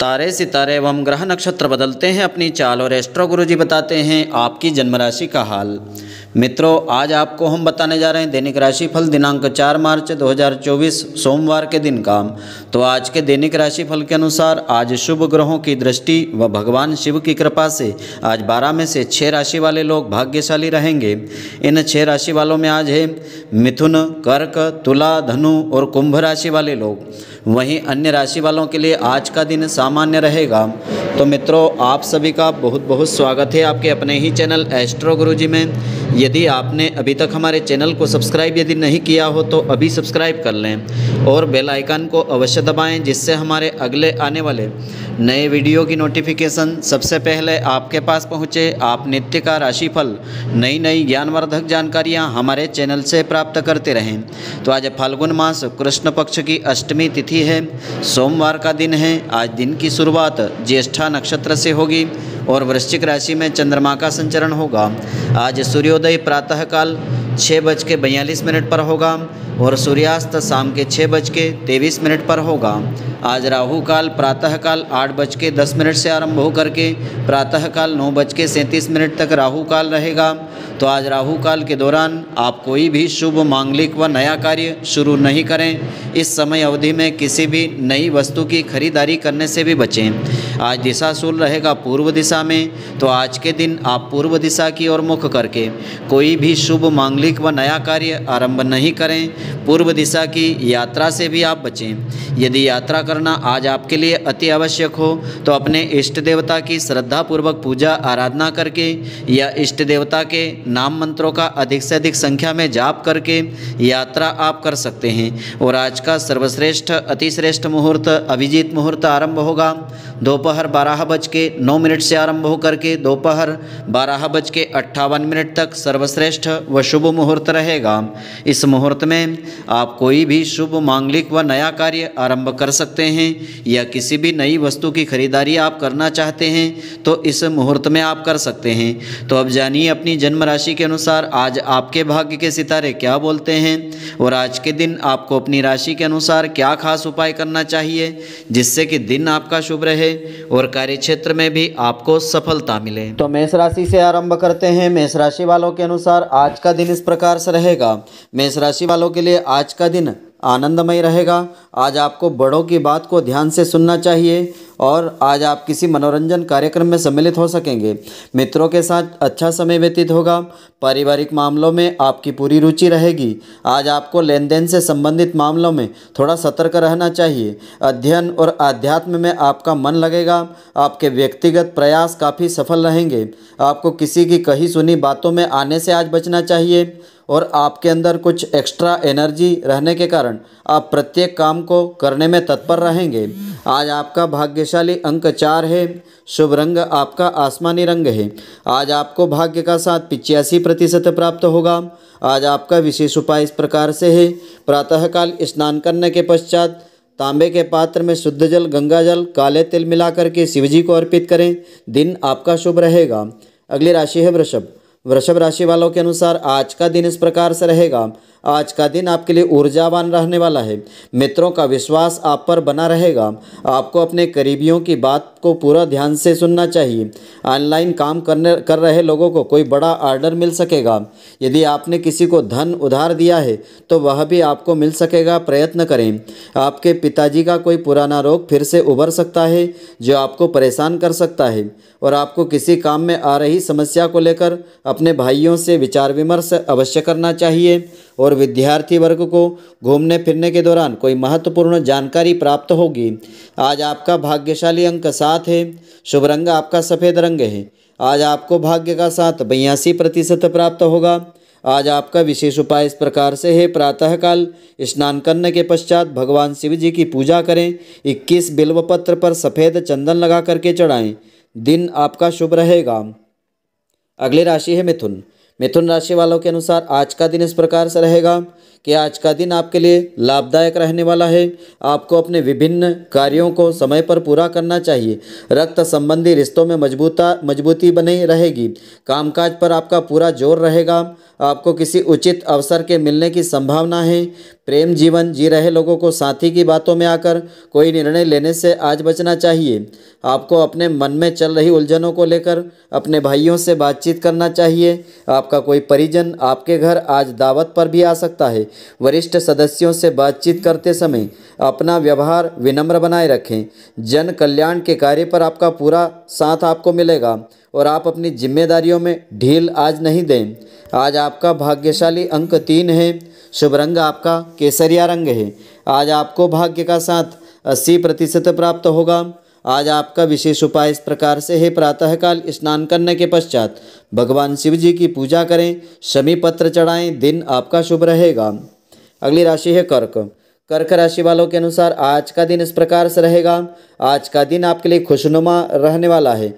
तारे सितारे एवं ग्रह नक्षत्र बदलते हैं अपनी चाल और एस्ट्रो गुरुजी बताते हैं आपकी जन्म राशि का हाल मित्रों आज आपको हम बताने जा रहे हैं दैनिक राशि फल दिनांक 4 मार्च 2024 सोमवार के दिन काम तो आज के दैनिक राशि फल के अनुसार आज शुभ ग्रहों की दृष्टि व भगवान शिव की कृपा से आज बारह में से छः राशि वाले लोग भाग्यशाली रहेंगे इन छः राशि वालों में आज है मिथुन कर्क तुला धनु और कुंभ राशि वाले लोग वहीं अन्य राशि वालों के लिए आज का दिन सामान्य रहेगा तो मित्रों आप सभी का बहुत बहुत स्वागत है आपके अपने ही चैनल एस्ट्रो गुरुजी में यदि आपने अभी तक हमारे चैनल को सब्सक्राइब यदि नहीं किया हो तो अभी सब्सक्राइब कर लें और बेल आइकन को अवश्य दबाएं जिससे हमारे अगले आने वाले नए वीडियो की नोटिफिकेशन सबसे पहले आपके पास पहुँचे आप नित्य का राशिफल नई नई ज्ञानवर्धक जानकारियाँ हमारे चैनल से प्राप्त करते रहें तो आज फाल्गुन मास कृष्ण पक्ष की अष्टमी तिथि है सोमवार का दिन है आज दिन की शुरुआत ज्येष्ठा नक्षत्र से होगी और वृश्चिक राशि में चंद्रमा का संचरण होगा आज सूर्योदय प्रातःकाल छः बज के बयालीस मिनट पर होगा और सूर्यास्त शाम के छः बज के तेईस मिनट पर होगा आज राहु काल काल आठ बज के दस मिनट से आरंभ होकर के प्रातःकाल नौ बज के सैंतीस मिनट तक राहु काल रहेगा तो आज राहु काल के दौरान आप कोई भी शुभ मांगलिक व नया कार्य शुरू नहीं करें इस समय अवधि में किसी भी नई वस्तु की खरीदारी करने से भी बचें आज दिशा दिशाशूल रहेगा पूर्व दिशा में तो आज के दिन आप पूर्व दिशा की ओर मुख करके कोई भी शुभ मांगलिक व नया कार्य आरंभ नहीं करें पूर्व दिशा की यात्रा से भी आप बचें यदि यात्रा करना आज आपके लिए अति आवश्यक हो तो अपने इष्ट देवता की श्रद्धापूर्वक पूजा आराधना करके या इष्ट देवता के नाम मंत्रों का अधिक से अधिक संख्या में जाप करके यात्रा आप कर सकते हैं और आज का सर्वश्रेष्ठ अतिश्रेष्ठ मुहूर्त अभिजीत मुहूर्त आरंभ होगा दोपहर बारह बज के नौ मिनट से आरंभ होकर के दोपहर बारह बज के अट्ठावन मिनट तक सर्वश्रेष्ठ व शुभ मुहूर्त रहेगा इस मुहूर्त में आप कोई भी शुभ मांगलिक व नया कार्य आरंभ कर सकते सकते हैं या किसी भी नई वस्तु की खरीदारी आप करना चाहते हैं तो इस मुहूर्त में आप कर सकते हैं तो अब जानिए अपनी जन्म राशि के अनुसार आज आपके भाग्य के सितारे क्या बोलते हैं और आज के दिन आपको अपनी राशि के अनुसार क्या खास उपाय करना चाहिए जिससे कि दिन आपका शुभ रहे और क्षेत्र में भी आपको सफलता मिले तो मेष राशि से आरंभ करते हैं मेष राशि वालों के अनुसार आज का दिन इस प्रकार से रहेगा मेष राशि वालों के लिए आज का दिन आनंदमय रहेगा आज आपको बड़ों की बात को ध्यान से सुनना चाहिए और आज आप किसी मनोरंजन कार्यक्रम में सम्मिलित हो सकेंगे मित्रों के साथ अच्छा समय व्यतीत होगा पारिवारिक मामलों में आपकी पूरी रुचि रहेगी आज आपको लेन देन से संबंधित मामलों में थोड़ा सतर्क रहना चाहिए अध्ययन और आध्यात्म में आपका मन लगेगा आपके व्यक्तिगत प्रयास काफ़ी सफल रहेंगे आपको किसी की कही सुनी बातों में आने से आज बचना चाहिए और आपके अंदर कुछ एक्स्ट्रा एनर्जी रहने के कारण आप प्रत्येक काम को करने में तत्पर रहेंगे आज आपका भाग्यशाली अंक चार है शुभ रंग आपका आसमानी रंग है आज आपको भाग्य का साथ पिचासी प्रतिशत प्राप्त होगा आज आपका विशेष उपाय इस प्रकार से है प्रातःकाल स्नान करने के पश्चात तांबे के पात्र में शुद्ध जल गंगा जल काले तिल मिलाकर के शिवजी को अर्पित करें दिन आपका शुभ रहेगा अगली राशि है वृषभ वृषभ राशि वालों के अनुसार आज का दिन इस प्रकार से रहेगा आज का दिन आपके लिए ऊर्जावान रहने वाला है मित्रों का विश्वास आप पर बना रहेगा आपको अपने करीबियों की बात को पूरा ध्यान से सुनना चाहिए ऑनलाइन काम करने कर रहे लोगों को कोई बड़ा ऑर्डर मिल सकेगा यदि आपने किसी को धन उधार दिया है तो वह भी आपको मिल सकेगा प्रयत्न करें आपके पिताजी का कोई पुराना रोग फिर से उभर सकता है जो आपको परेशान कर सकता है और आपको किसी काम में आ रही समस्या को लेकर अपने भाइयों से विचार विमर्श अवश्य करना चाहिए और विद्यार्थी वर्ग को घूमने फिरने के दौरान कोई महत्वपूर्ण जानकारी प्राप्त होगी आज आपका भाग्यशाली अंक सात है शुभ रंग आपका सफ़ेद रंग है आज आपको भाग्य का साथ बयासी प्रतिशत प्राप्त होगा आज आपका विशेष उपाय इस प्रकार से है प्रातःकाल स्नान करने के पश्चात भगवान शिव जी की पूजा करें इक्कीस बिल्व पत्र पर सफ़ेद चंदन लगा करके चढ़ाएं दिन आपका शुभ रहेगा अगली राशि है मिथुन मिथुन राशि वालों के अनुसार आज का दिन इस प्रकार से रहेगा कि आज का दिन आपके लिए लाभदायक रहने वाला है आपको अपने विभिन्न कार्यों को समय पर पूरा करना चाहिए रक्त संबंधी रिश्तों में मजबूता मजबूती बनी रहेगी कामकाज पर आपका पूरा जोर रहेगा आपको किसी उचित अवसर के मिलने की संभावना है प्रेम जीवन जी रहे लोगों को साथी की बातों में आकर कोई निर्णय लेने से आज बचना चाहिए आपको अपने मन में चल रही उलझनों को लेकर अपने भाइयों से बातचीत करना चाहिए आपका कोई परिजन आपके घर आज दावत पर भी आ सकता है वरिष्ठ सदस्यों से बातचीत करते समय अपना व्यवहार विनम्र बनाए रखें जन कल्याण के कार्य पर आपका पूरा साथ आपको मिलेगा और आप अपनी जिम्मेदारियों में ढील आज नहीं दें आज आपका भाग्यशाली अंक तीन है शुभ रंग आपका केसरिया रंग है आज आपको भाग्य का साथ अस्सी प्रतिशत प्राप्त होगा आज आपका विशेष उपाय इस प्रकार से है प्रातःकाल स्नान करने के पश्चात भगवान शिव जी की पूजा करें शमी पत्र चढ़ाएं दिन आपका शुभ रहेगा अगली राशि है कर्क कर्क राशि वालों के अनुसार आज का दिन इस प्रकार से रहेगा आज का दिन आपके लिए खुशनुमा रहने वाला है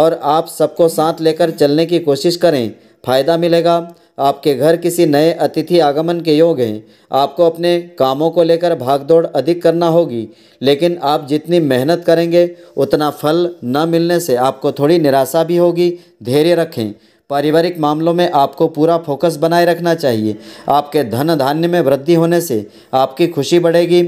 और आप सबको साथ लेकर चलने की कोशिश करें फ़ायदा मिलेगा आपके घर किसी नए अतिथि आगमन के योग हैं आपको अपने कामों को लेकर भागदौड़ अधिक करना होगी लेकिन आप जितनी मेहनत करेंगे उतना फल न मिलने से आपको थोड़ी निराशा भी होगी धैर्य रखें पारिवारिक मामलों में आपको पूरा फोकस बनाए रखना चाहिए आपके धन धान्य में वृद्धि होने से आपकी खुशी बढ़ेगी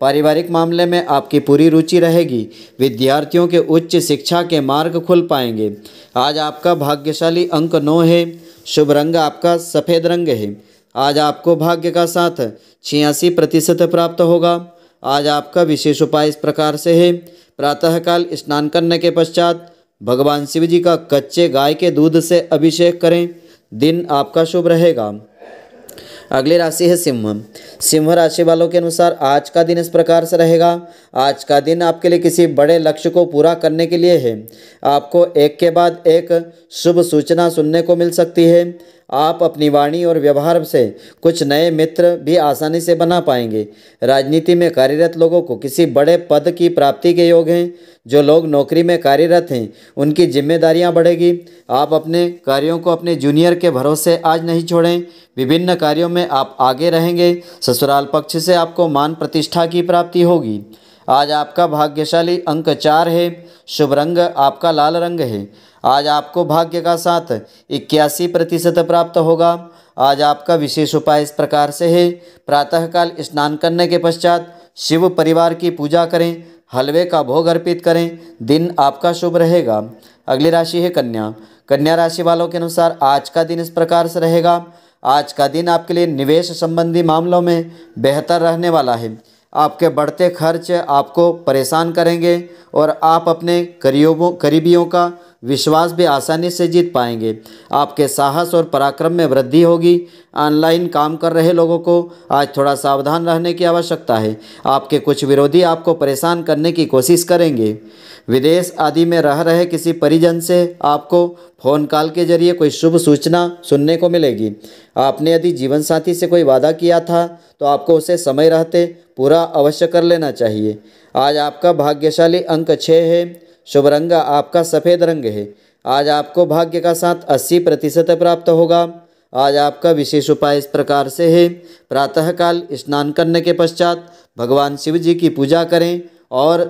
पारिवारिक मामले में आपकी पूरी रुचि रहेगी विद्यार्थियों के उच्च शिक्षा के मार्ग खुल पाएंगे आज आपका भाग्यशाली अंक नौ है शुभ रंग आपका सफ़ेद रंग है आज आपको भाग्य का साथ छियासी प्रतिशत प्राप्त होगा आज आपका विशेष उपाय इस प्रकार से है प्रातःकाल स्नान करने के पश्चात भगवान शिव जी का कच्चे गाय के दूध से अभिषेक करें दिन आपका शुभ रहेगा अगली राशि है सिंह सिंह राशि वालों के अनुसार आज का दिन इस प्रकार से रहेगा आज का दिन आपके लिए किसी बड़े लक्ष्य को पूरा करने के लिए है आपको एक के बाद एक शुभ सूचना सुनने को मिल सकती है आप अपनी वाणी और व्यवहार से कुछ नए मित्र भी आसानी से बना पाएंगे राजनीति में कार्यरत लोगों को किसी बड़े पद की प्राप्ति के योग हैं जो लोग नौकरी में कार्यरत हैं उनकी जिम्मेदारियां बढ़ेगी आप अपने कार्यों को अपने जूनियर के भरोसे आज नहीं छोड़ें विभिन्न कार्यों में आप आगे रहेंगे ससुराल पक्ष से आपको मान प्रतिष्ठा की प्राप्ति होगी आज आपका भाग्यशाली अंक चार है शुभ रंग आपका लाल रंग है आज आपको भाग्य का साथ इक्यासी प्रतिशत प्राप्त होगा आज आपका विशेष उपाय इस प्रकार से है प्रातःकाल स्नान करने के पश्चात शिव परिवार की पूजा करें हलवे का भोग अर्पित करें दिन आपका शुभ रहेगा अगली राशि है कन्या कन्या राशि वालों के अनुसार आज का दिन इस प्रकार से रहेगा आज का दिन आपके लिए निवेश संबंधी मामलों में बेहतर रहने वाला है आपके बढ़ते खर्च आपको परेशान करेंगे और आप अपने करीबों करीबियों का विश्वास भी आसानी से जीत पाएंगे आपके साहस और पराक्रम में वृद्धि होगी ऑनलाइन काम कर रहे लोगों को आज थोड़ा सावधान रहने की आवश्यकता है आपके कुछ विरोधी आपको परेशान करने की कोशिश करेंगे विदेश आदि में रह रहे किसी परिजन से आपको फ़ोन कॉल के जरिए कोई शुभ सूचना सुनने को मिलेगी आपने यदि जीवन साथी से कोई वादा किया था तो आपको उसे समय रहते पूरा अवश्य कर लेना चाहिए आज आपका भाग्यशाली अंक छः है शुभ रंग आपका सफ़ेद रंग है आज आपको भाग्य का साथ अस्सी प्रतिशत प्राप्त होगा आज आपका विशेष उपाय इस प्रकार से है प्रातःकाल स्नान करने के पश्चात भगवान शिव जी की पूजा करें और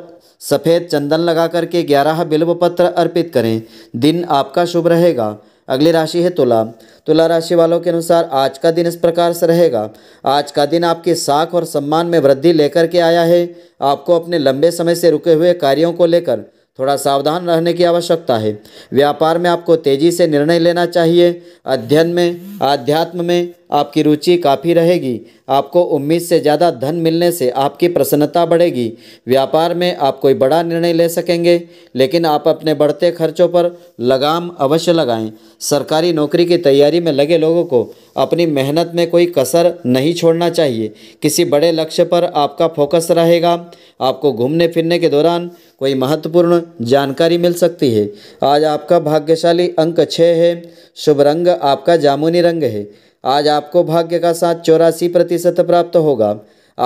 सफ़ेद चंदन लगा करके ग्यारह बिल्व पत्र अर्पित करें दिन आपका शुभ रहेगा अगली राशि है तुला तुला राशि वालों के अनुसार आज का दिन इस प्रकार से रहेगा आज का दिन आपके साख और सम्मान में वृद्धि लेकर के आया है आपको अपने लंबे समय से रुके हुए कार्यों को लेकर थोड़ा सावधान रहने की आवश्यकता है व्यापार में आपको तेज़ी से निर्णय लेना चाहिए अध्ययन में आध्यात्म में आपकी रुचि काफ़ी रहेगी आपको उम्मीद से ज़्यादा धन मिलने से आपकी प्रसन्नता बढ़ेगी व्यापार में आप कोई बड़ा निर्णय ले सकेंगे लेकिन आप अपने बढ़ते खर्चों पर लगाम अवश्य लगाएं सरकारी नौकरी की तैयारी में लगे लोगों को अपनी मेहनत में कोई कसर नहीं छोड़ना चाहिए किसी बड़े लक्ष्य पर आपका फोकस रहेगा आपको घूमने फिरने के दौरान कोई महत्वपूर्ण जानकारी मिल सकती है आज आपका भाग्यशाली अंक छः है शुभ रंग आपका जामुनी रंग है आज आपको भाग्य का साथ चौरासी प्रतिशत प्राप्त होगा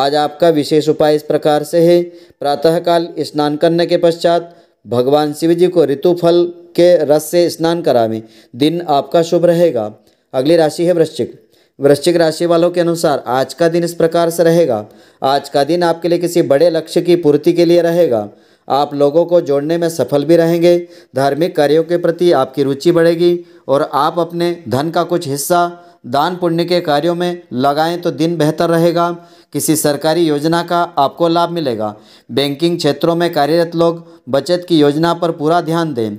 आज आपका विशेष उपाय इस प्रकार से है प्रातःकाल स्नान करने के पश्चात भगवान शिव जी को ऋतुफल के रस से स्नान करावें दिन आपका शुभ रहेगा अगली राशि है वृश्चिक वृश्चिक राशि वालों के अनुसार आज का दिन इस प्रकार से रहेगा आज का दिन आपके लिए किसी बड़े लक्ष्य की पूर्ति के लिए रहेगा आप लोगों को जोड़ने में सफल भी रहेंगे धार्मिक कार्यों के प्रति आपकी रुचि बढ़ेगी और आप अपने धन का कुछ हिस्सा दान पुण्य के कार्यों में लगाएं तो दिन बेहतर रहेगा किसी सरकारी योजना का आपको लाभ मिलेगा बैंकिंग क्षेत्रों में कार्यरत लोग बचत की योजना पर पूरा ध्यान दें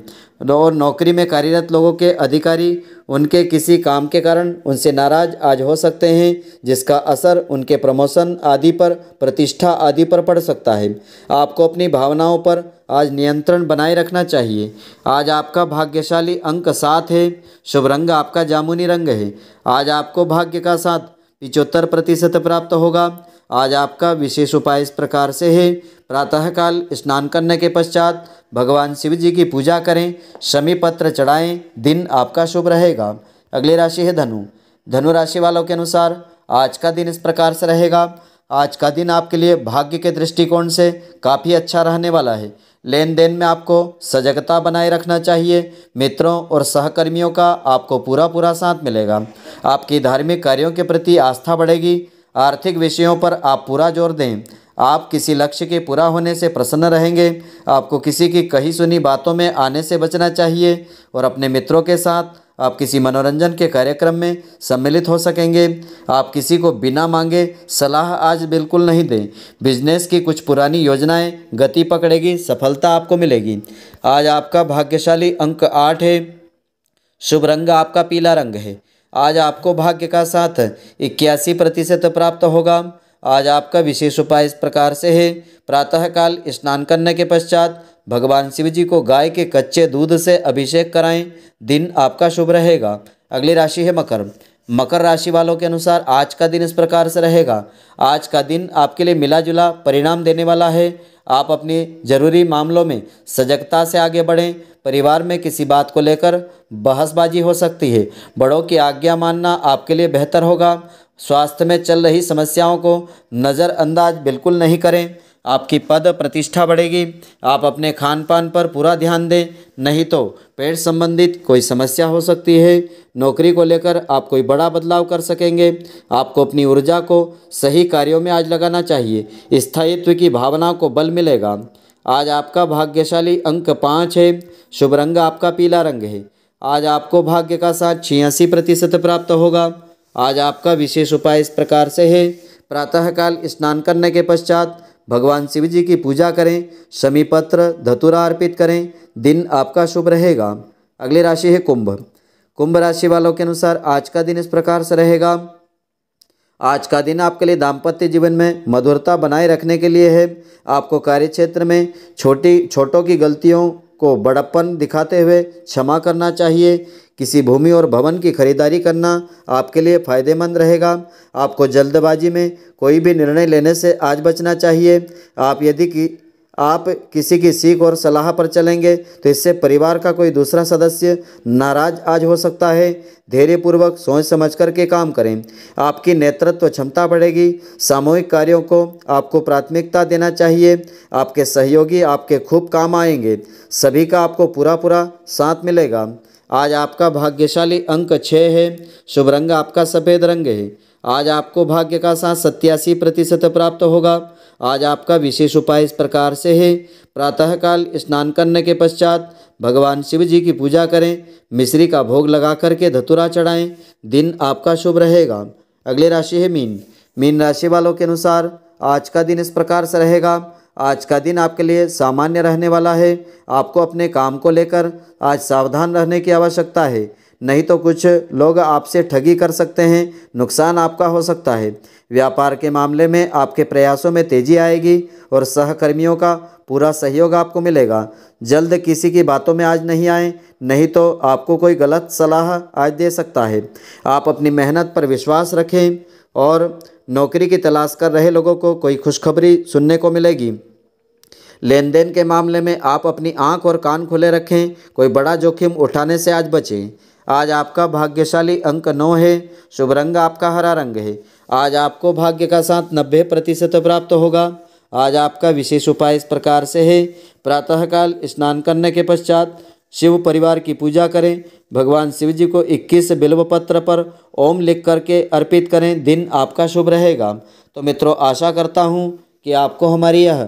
और नौकरी में कार्यरत लोगों के अधिकारी उनके किसी काम के कारण उनसे नाराज आज हो सकते हैं जिसका असर उनके प्रमोशन आदि पर प्रतिष्ठा आदि पर पड़ सकता है आपको अपनी भावनाओं पर आज नियंत्रण बनाए रखना चाहिए आज आपका भाग्यशाली अंक सात है शुभ रंग आपका जामुनी रंग है आज आपको भाग्य का साथ पिचहत्तर प्रतिशत प्राप्त होगा आज आपका विशेष उपाय इस प्रकार से है प्रातःकाल स्नान करने के पश्चात भगवान शिव जी की पूजा करें शमी पत्र चढ़ाएं दिन आपका शुभ रहेगा अगली राशि है धनु धनु राशि वालों के अनुसार आज का दिन इस प्रकार से रहेगा आज का दिन आपके लिए भाग्य के दृष्टिकोण से काफ़ी अच्छा रहने वाला है लेन देन में आपको सजगता बनाए रखना चाहिए मित्रों और सहकर्मियों का आपको पूरा पूरा साथ मिलेगा आपकी धार्मिक कार्यों के प्रति आस्था बढ़ेगी आर्थिक विषयों पर आप पूरा जोर दें आप किसी लक्ष्य के पूरा होने से प्रसन्न रहेंगे आपको किसी की कही सुनी बातों में आने से बचना चाहिए और अपने मित्रों के साथ आप किसी मनोरंजन के कार्यक्रम में सम्मिलित हो सकेंगे आप किसी को बिना मांगे सलाह आज बिल्कुल नहीं दें बिजनेस की कुछ पुरानी योजनाएं गति पकड़ेगी सफलता आपको मिलेगी आज आपका भाग्यशाली अंक आठ है शुभ रंग आपका पीला रंग है आज आपको भाग्य का साथ इक्यासी प्रतिशत प्राप्त होगा आज आपका विशेष उपाय इस प्रकार से है प्रातःकाल स्नान करने के पश्चात भगवान शिव जी को गाय के कच्चे दूध से अभिषेक कराएं दिन आपका शुभ रहेगा अगली राशि है मकर मकर राशि वालों के अनुसार आज का दिन इस प्रकार से रहेगा आज का दिन आपके लिए मिला जुला परिणाम देने वाला है आप अपने जरूरी मामलों में सजगता से आगे बढ़ें परिवार में किसी बात को लेकर बहसबाजी हो सकती है बड़ों की आज्ञा मानना आपके लिए बेहतर होगा स्वास्थ्य में चल रही समस्याओं को नज़रअंदाज बिल्कुल नहीं करें आपकी पद प्रतिष्ठा बढ़ेगी आप अपने खान पान पर पूरा ध्यान दें नहीं तो पेड़ संबंधित कोई समस्या हो सकती है नौकरी को लेकर आप कोई बड़ा बदलाव कर सकेंगे आपको अपनी ऊर्जा को सही कार्यों में आज लगाना चाहिए स्थायित्व की भावना को बल मिलेगा आज आपका भाग्यशाली अंक पाँच है शुभ रंग आपका पीला रंग है आज आपको भाग्य का साथ छियासी प्रतिशत प्राप्त होगा आज आपका विशेष उपाय इस प्रकार से है प्रातःकाल स्नान करने के पश्चात भगवान शिव जी की पूजा करें शमीपत्र धतुरा अर्पित करें दिन आपका शुभ रहेगा अगली राशि है कुंभ कुंभ राशि वालों के अनुसार आज का दिन इस प्रकार से रहेगा आज का दिन आपके लिए दाम्पत्य जीवन में मधुरता बनाए रखने के लिए है आपको कार्य क्षेत्र में छोटी छोटों की गलतियों को बड़प्पन दिखाते हुए क्षमा करना चाहिए किसी भूमि और भवन की खरीदारी करना आपके लिए फ़ायदेमंद रहेगा आपको जल्दबाजी में कोई भी निर्णय लेने से आज बचना चाहिए आप यदि कि आप किसी की सीख और सलाह पर चलेंगे तो इससे परिवार का कोई दूसरा सदस्य नाराज आज हो सकता है धैर्यपूर्वक सोच समझ करके काम करें आपकी नेतृत्व क्षमता बढ़ेगी सामूहिक कार्यों को आपको प्राथमिकता देना चाहिए आपके सहयोगी आपके खूब काम आएंगे सभी का आपको पूरा पूरा साथ मिलेगा आज आपका भाग्यशाली अंक छः है शुभ रंग आपका सफ़ेद रंग है आज आपको भाग्य का साथ सत्यासी प्रतिशत प्राप्त होगा आज आपका विशेष उपाय इस प्रकार से है प्रातःकाल स्नान करने के पश्चात भगवान शिव जी की पूजा करें मिश्री का भोग लगा करके धतुरा चढ़ाएं दिन आपका शुभ रहेगा अगली राशि है मीन मीन राशि वालों के अनुसार आज का दिन इस प्रकार से रहेगा आज का दिन आपके लिए सामान्य रहने वाला है आपको अपने काम को लेकर आज सावधान रहने की आवश्यकता है नहीं तो कुछ लोग आपसे ठगी कर सकते हैं नुकसान आपका हो सकता है व्यापार के मामले में आपके प्रयासों में तेजी आएगी और सहकर्मियों का पूरा सहयोग आपको मिलेगा जल्द किसी की बातों में आज नहीं आए नहीं तो आपको कोई गलत सलाह आज दे सकता है आप अपनी मेहनत पर विश्वास रखें और नौकरी की तलाश कर रहे लोगों को कोई खुशखबरी सुनने को मिलेगी लेन देन के मामले में आप अपनी आंख और कान खुले रखें कोई बड़ा जोखिम उठाने से आज बचें आज आपका भाग्यशाली अंक नौ है शुभ रंग आपका हरा रंग है आज आपको भाग्य का साथ नब्बे प्रतिशत प्राप्त होगा आज आपका विशेष उपाय इस प्रकार से है प्रातःकाल स्नान करने के पश्चात शिव परिवार की पूजा करें भगवान शिव जी को 21 बिल्व पत्र पर ओम लिख करके अर्पित करें दिन आपका शुभ रहेगा तो मित्रों आशा करता हूँ कि आपको हमारी यह